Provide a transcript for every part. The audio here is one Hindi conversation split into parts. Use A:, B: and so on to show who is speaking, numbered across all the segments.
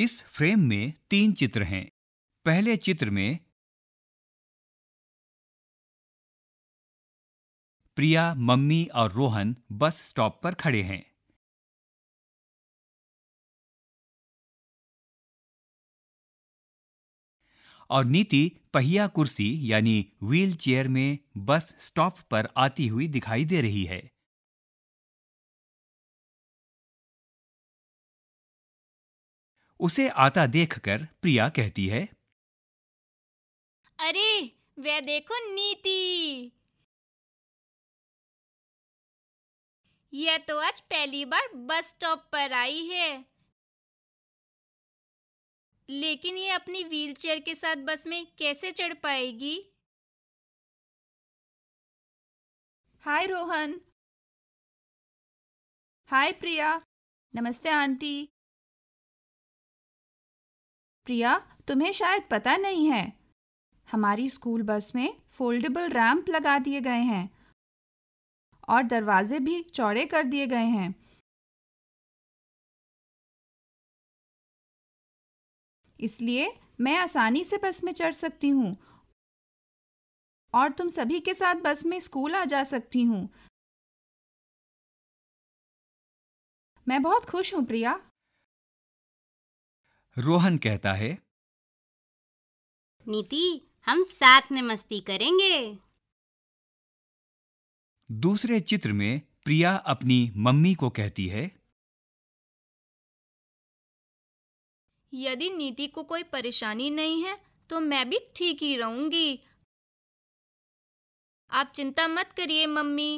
A: इस फ्रेम में तीन चित्र हैं पहले चित्र में प्रिया मम्मी और रोहन बस स्टॉप पर खड़े हैं और नीति पहिया कुर्सी यानी व्हील चेयर में बस स्टॉप पर आती हुई दिखाई दे रही है उसे आता देखकर प्रिया कहती है
B: अरे वे देखो नीति यह तो आज पहली बार बस स्टॉप पर आई है लेकिन ये अपनी व्हीलचेयर के साथ बस में कैसे चढ़ पाएगी हाय रोहन हाय प्रिया नमस्ते
C: आंटी प्रिया तुम्हें शायद पता नहीं है हमारी स्कूल बस में फोल्डेबल रैम्प लगा दिए गए हैं और दरवाजे भी चौड़े कर दिए गए हैं इसलिए मैं आसानी से बस में चढ़ सकती हूँ और तुम सभी के साथ बस में स्कूल आ जा सकती हूँ मैं बहुत खुश हूँ
B: प्रिया
A: रोहन कहता है
D: नीति हम साथ में मस्ती करेंगे
E: दूसरे चित्र में प्रिया अपनी मम्मी को कहती है
B: यदि नीति को कोई परेशानी नहीं है तो मैं भी ठीक ही रहूंगी आप चिंता मत करिए मम्मी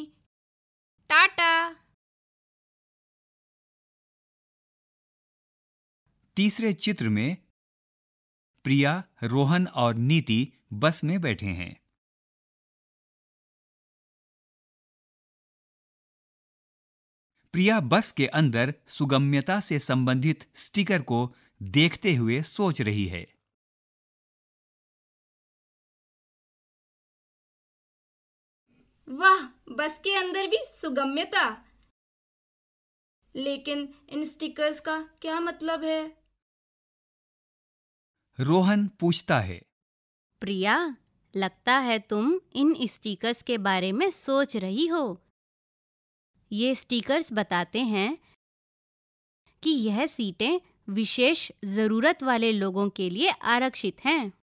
B: टाटा
A: तीसरे चित्र में प्रिया रोहन और नीति बस में बैठे हैं प्रिया बस के अंदर सुगम्यता से संबंधित स्टिकर को देखते हुए सोच रही है
B: वाह बस के अंदर भी सुगम्यता लेकिन इन स्टिकर्स
D: का क्या मतलब है
E: रोहन पूछता है
D: प्रिया लगता है तुम इन स्टिकर्स के बारे में सोच रही हो ये स्टिकर्स बताते हैं कि यह सीटें विशेष ज़रूरत वाले लोगों के लिए आरक्षित हैं